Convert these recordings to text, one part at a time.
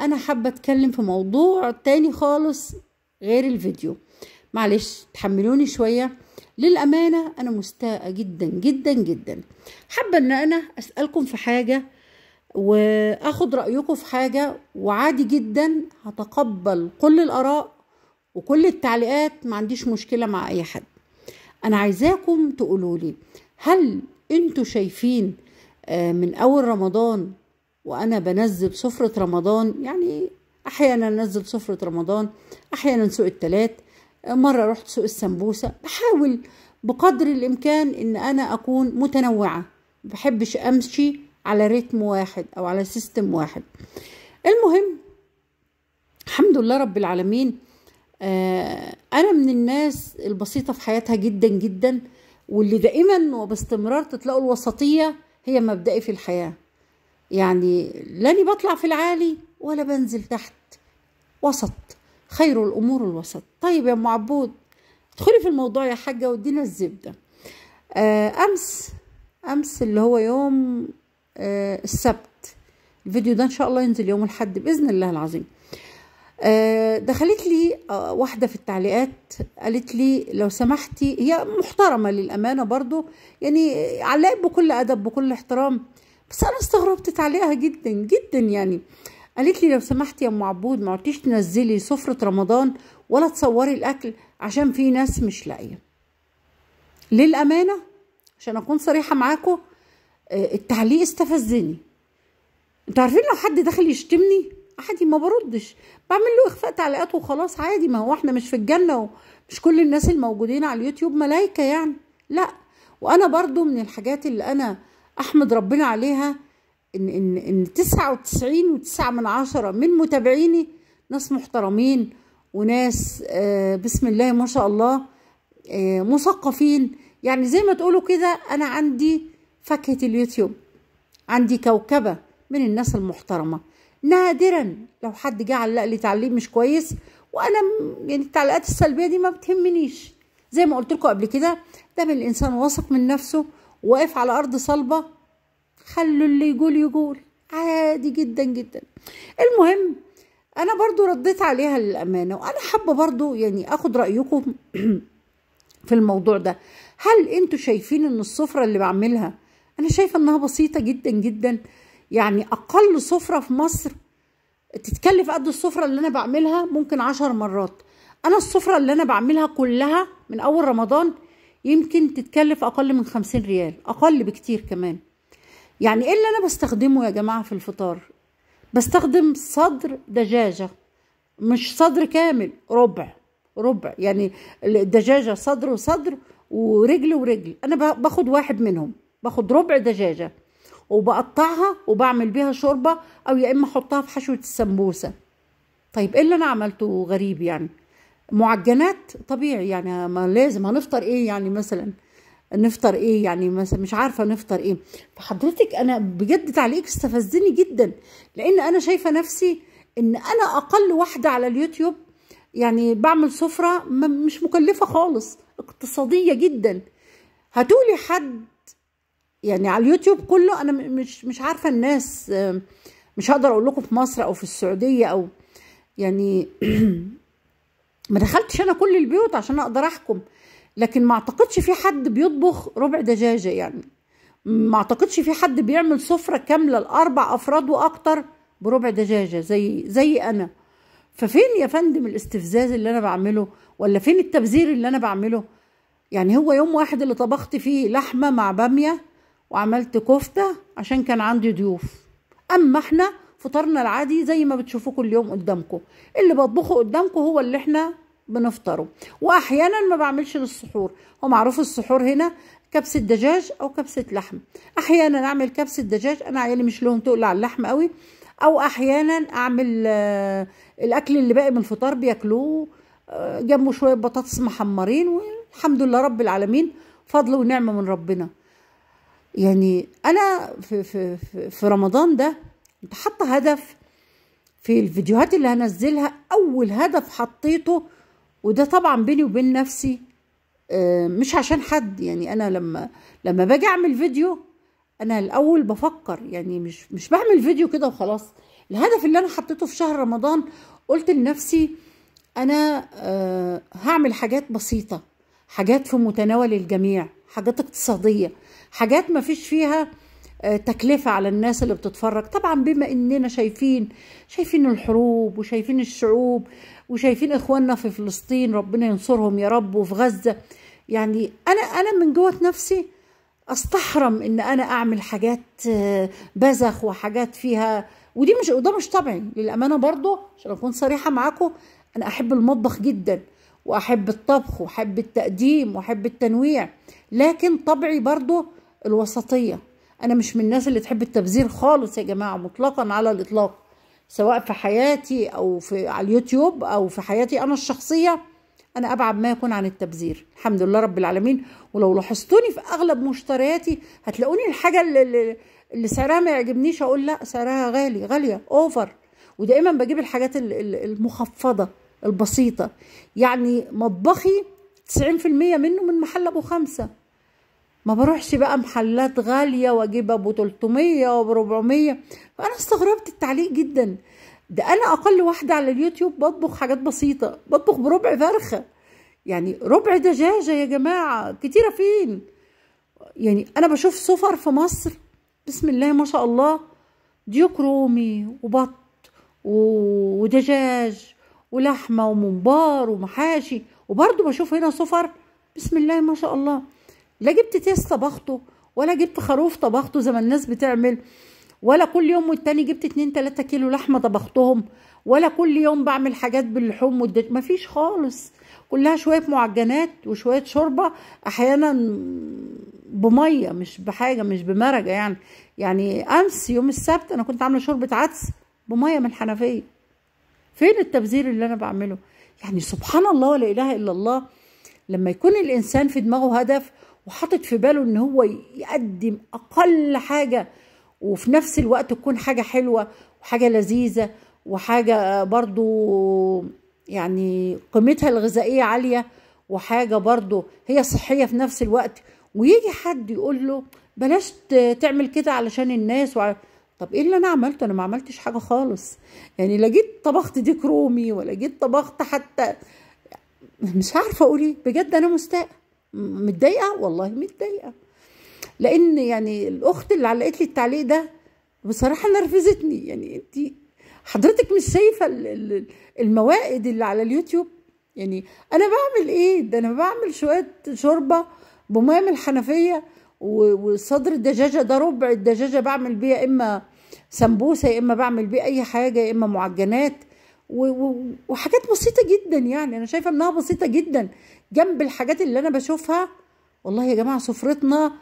انا حابه اتكلم في موضوع تاني خالص غير الفيديو معلش تحملوني شويه للامانه انا مستاءه جدا جدا جدا حابه ان انا اسالكم في حاجه واخد رايكم في حاجه وعادي جدا هتقبل كل الاراء وكل التعليقات ما عنديش مشكله مع اي حد انا عايزاكم تقولوا لي هل انتوا شايفين آه، من اول رمضان وأنا بنزل سفرة رمضان يعني أحيانا أنزل سفرة رمضان أحيانا سوق التلات مرة رحت سوق السمبوسة بحاول بقدر الإمكان إن أنا أكون متنوعة بحبش أمشي على رتم واحد أو على سيستم واحد المهم الحمد لله رب العالمين آه أنا من الناس البسيطة في حياتها جدا جدا واللي دائما وباستمرار تتلاقوا الوسطية هي مبدئي في الحياة يعني لاني بطلع في العالي ولا بنزل تحت وسط خير الامور الوسط طيب يا ام عبود ادخلي في الموضوع يا حاجه وادينا الزبده آه، امس امس اللي هو يوم آه، السبت الفيديو ده ان شاء الله ينزل يوم الاحد باذن الله العظيم آه، دخلت لي واحدة في التعليقات قالت لي لو سمحتي هي محترمة للأمانة برضو يعني علقت بكل أدب بكل احترام بس انا استغربت تعليقها جدا جدا يعني قالت لي لو سمحتي يا ام عبود ما قلتيش تنزلي سفره رمضان ولا تصوري الاكل عشان في ناس مش لاقيه للامانه عشان اكون صريحه معاكم آه، التعليق استفزني انتوا عارفين لو حد دخل يشتمني عادي ما بردش بعمل له اخفاء تعليقات وخلاص عادي ما هو احنا مش في الجنه ومش كل الناس الموجودين على اليوتيوب ملايكه يعني لا وانا برضو من الحاجات اللي انا احمد ربنا عليها ان ان ان 99 وتسعة من عشرة من متابعيني ناس محترمين وناس آه، بسم الله ما شاء الله آه، مثقفين يعني زي ما تقولوا كده انا عندي فاكهه اليوتيوب عندي كوكبه من الناس المحترمه نادرا لو حد جه علق لي تعليق مش كويس وانا يعني التعليقات السلبيه دي ما بتهمنيش زي ما قلت لكم قبل كده ده من الانسان واثق من نفسه واقف على ارض صلبه خلوا اللي يقول يقول عادي جدا جدا المهم انا برضو رديت عليها للامانه وانا حابه برضو يعني اخد رايكم في الموضوع ده هل انتوا شايفين ان السفره اللي بعملها انا شايفه انها بسيطه جدا جدا يعني اقل سفره في مصر تتكلف قد السفره اللي انا بعملها ممكن عشر مرات انا السفره اللي انا بعملها كلها من اول رمضان يمكن تتكلف أقل من خمسين ريال أقل بكتير كمان يعني إيه اللي أنا بستخدمه يا جماعة في الفطار بستخدم صدر دجاجة مش صدر كامل ربع ربع يعني الدجاجة صدر وصدر ورجل ورجل أنا باخد واحد منهم باخد ربع دجاجة وبقطعها وبعمل بيها شوربة أو يا إما أحطها في حشوة السمبوسة طيب إيه اللي أنا عملته غريب يعني معجنات طبيعي يعني ما لازم هنفطر ايه يعني مثلا نفطر ايه يعني مثلا مش عارفه نفطر ايه فحضرتك انا بجد تعليقك استفزني جدا لان انا شايفه نفسي ان انا اقل واحده على اليوتيوب يعني بعمل سفره مش مكلفه خالص اقتصاديه جدا هتقولي حد يعني على اليوتيوب كله انا مش مش عارفه الناس مش هقدر اقول لكم في مصر او في السعوديه او يعني ما دخلتش انا كل البيوت عشان اقدر احكم لكن ما اعتقدش في حد بيطبخ ربع دجاجه يعني ما اعتقدش في حد بيعمل سفره كامله لاربع افراد واكتر بربع دجاجه زي زي انا ففين يا فندم الاستفزاز اللي انا بعمله ولا فين التبذير اللي انا بعمله يعني هو يوم واحد اللي طبخت فيه لحمه مع باميه وعملت كفته عشان كان عندي ضيوف اما احنا فطارنا العادي زي ما بتشوفوه كل يوم قدامكم اللي بطبخه قدامكم هو اللي احنا بنفطره واحيانا ما بعملش للسحور هو معروف السحور هنا كبسه دجاج او كبسه لحم احيانا اعمل كبسه دجاج انا عيالي مش لهم تقل على اللحم قوي او احيانا اعمل آه، الاكل اللي باقي من الفطار بياكلوه آه، جنبه شويه بطاطس محمرين والحمد لله رب العالمين فضل ونعمه من ربنا يعني انا في في في رمضان ده انت حاطه هدف في الفيديوهات اللي هنزلها اول هدف حطيته وده طبعا بيني وبين نفسي آه، مش عشان حد يعني انا لما لما باجي اعمل فيديو انا الاول بفكر يعني مش مش بعمل فيديو كده وخلاص الهدف اللي انا حطيته في شهر رمضان قلت لنفسي انا آه، هعمل حاجات بسيطه حاجات في متناول الجميع حاجات اقتصاديه حاجات ما فيش فيها آه، تكلفة على الناس اللي بتتفرج طبعا بما اننا شايفين شايفين الحروب وشايفين الشعوب وشايفين اخواننا في فلسطين ربنا ينصرهم يا رب وفي غزة يعني انا انا من جوة نفسي استحرم ان انا اعمل حاجات آه، بزخ وحاجات فيها ودي مش وده مش طبعي للامانه برضو عشان اكون صريحه معاكم انا احب المطبخ جدا واحب الطبخ واحب التقديم واحب التنويع لكن طبعي برضو الوسطيه انا مش من الناس اللي تحب التبذير خالص يا جماعه مطلقا على الاطلاق سواء في حياتي او في على اليوتيوب او في حياتي انا الشخصيه انا ابعد ما يكون عن التبذير الحمد لله رب العالمين ولو لاحظتوني في اغلب مشترياتي هتلاقوني الحاجه اللي, اللي سعرها ما يعجبنيش اقول لا سعرها غالي غاليه اوفر ودائما بجيب الحاجات المخفضه البسيطه يعني مطبخي 90% منه من محل ابو خمسه ما بروحش بقى محلات غالية واجيب ابو 300 وب 400 فانا استغربت التعليق جدا ده انا اقل واحدة على اليوتيوب بطبخ حاجات بسيطة بطبخ بربع فرخة يعني ربع دجاجة يا جماعة كتيرة فين يعني انا بشوف سفر في مصر بسم الله ما شاء الله ديوك رومي وبط ودجاج ولحمة ومنبار ومحاشي وبرضه بشوف هنا سفر بسم الله ما شاء الله لا جبت تيس طبخته ولا جبت خروف طبخته زي ما الناس بتعمل ولا كل يوم والتاني جبت 2 3 كيلو لحمه طبختهم ولا كل يوم بعمل حاجات باللحوم والدجاج مفيش خالص كلها شويه معجنات وشويه شوربه احيانا بميه مش بحاجه مش بمرجه يعني يعني امس يوم السبت انا كنت عامله شوربه عدس بميه من الحنفيه فين التبذير اللي انا بعمله يعني سبحان الله ولا اله الا الله لما يكون الانسان في دماغه هدف وحاطط في باله ان هو يقدم اقل حاجه وفي نفس الوقت تكون حاجه حلوه وحاجه لذيذه وحاجه برضو يعني قيمتها الغذائيه عاليه وحاجه برضو هي صحيه في نفس الوقت ويجي حد يقول له بلاش تعمل كده علشان الناس وع... طب ايه اللي انا عملته انا ما عملتش حاجه خالص يعني لا جيت طبخت ديك رومي ولا جيت طبخت حتى مش عارفه اقول ايه بجد انا مستاءه متضايقه والله متضايقه لان يعني الاخت اللي علقت لي التعليق ده بصراحه نرفزتني يعني انت حضرتك مش شايفه الموائد اللي على اليوتيوب يعني انا بعمل ايه ده انا بعمل شويه شوربه بميه من الحنفيه وصدر الدجاجه ده ربع الدجاجه بعمل بيها اما سمبوسه يا اما بعمل بيه اي حاجه يا اما معجنات وحاجات بسيطه جدا يعني انا شايفه انها بسيطه جدا جنب الحاجات اللي انا بشوفها والله يا جماعه سفرتنا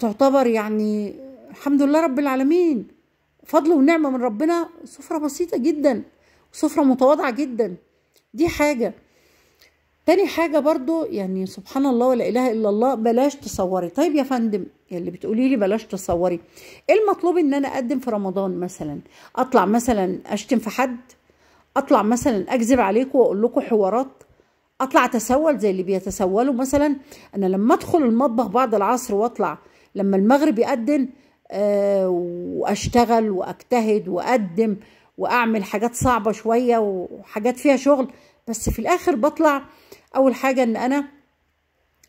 تعتبر يعني الحمد لله رب العالمين فضل ونعمه من ربنا سفره بسيطه جدا سفره متواضعه جدا دي حاجه تاني حاجه برضو يعني سبحان الله ولا اله الا الله بلاش تصوري طيب يا فندم اللي يعني بتقولي لي بلاش تصوري ايه المطلوب ان انا اقدم في رمضان مثلا اطلع مثلا اشتم في حد اطلع مثلا اكذب عليكم واقول لكم حوارات اطلع اتسول زي اللي بيتسولوا مثلا انا لما ادخل المطبخ بعد العصر واطلع لما المغرب يقدم آه، واشتغل واجتهد واقدم واعمل حاجات صعبه شويه وحاجات فيها شغل بس في الاخر بطلع اول حاجه ان انا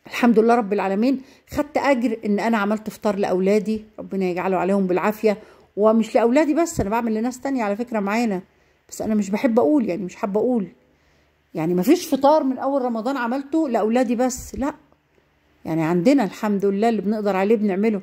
الحمد لله رب العالمين خدت اجر ان انا عملت فطار لاولادي ربنا يجعله عليهم بالعافيه ومش لاولادي بس انا بعمل لناس تانية على فكره معانا بس انا مش بحب اقول يعني مش حابه اقول يعني مفيش فطار من اول رمضان عملته لاولادي بس لا يعني عندنا الحمد لله اللي بنقدر عليه بنعمله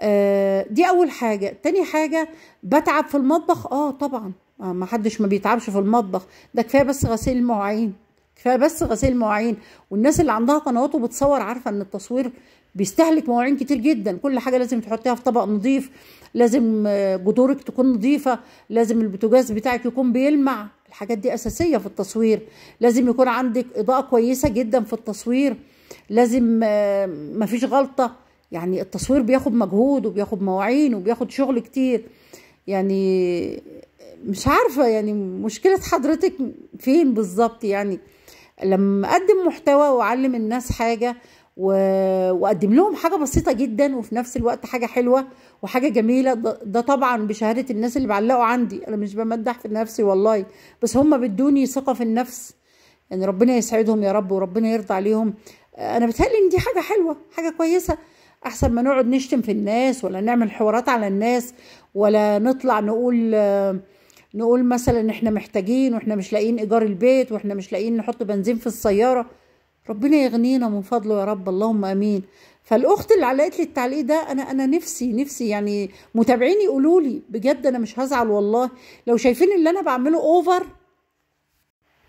آه، دي اول حاجه تاني حاجه بتعب في المطبخ اه طبعا آه، ما حدش ما بيتعبش في المطبخ ده كفايه بس غسيل المواعين كفايه بس غسيل المواعين والناس اللي عندها قنوات وبتصور عارفه ان التصوير بيستهلك مواعين كتير جدا كل حاجه لازم تحطيها في طبق نظيف لازم آه، جدورك تكون نظيفه لازم البوتاجاز بتاعك يكون بيلمع الحاجات دي اساسيه في التصوير لازم يكون عندك اضاءه كويسه جدا في التصوير لازم آه، مفيش غلطه يعني التصوير بياخد مجهود وبياخد مواعين وبياخد شغل كتير يعني مش عارفه يعني مشكله حضرتك فين بالظبط يعني لما اقدم محتوى واعلم الناس حاجه واقدم لهم حاجه بسيطه جدا وفي نفس الوقت حاجه حلوه وحاجه جميله ده طبعا بشهاده الناس اللي بعلقوا عندي انا مش بمدح في نفسي والله بس هم بدوني ثقه في النفس ان يعني ربنا يسعدهم يا رب وربنا يرضى عليهم انا بتهيألي ان دي حاجه حلوه حاجه كويسه احسن ما نقعد نشتم في الناس ولا نعمل حوارات على الناس ولا نطلع نقول نقول مثلا احنا محتاجين واحنا مش لاقيين ايجار البيت واحنا مش لاقيين نحط بنزين في السياره ربنا يغنينا من فضله يا رب اللهم امين فالاخت اللي علقت لي التعليق ده انا انا نفسي نفسي يعني متابعيني يقولوا لي بجد انا مش هزعل والله لو شايفين اللي انا بعمله اوفر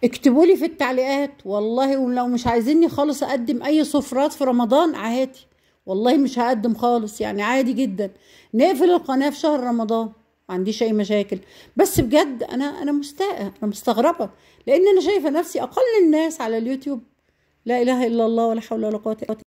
اكتبوا لي في التعليقات والله ولو مش عايزيني خالص اقدم اي سفرات في رمضان عادي والله مش هقدم خالص يعني عادي جدا نقفل القناه في شهر رمضان ما عنديش اي مشاكل بس بجد انا انا مستاءه انا مستغربه لان انا شايفه نفسي اقل الناس على اليوتيوب لا إله إلا الله ولا حول ولا قوة الا بالله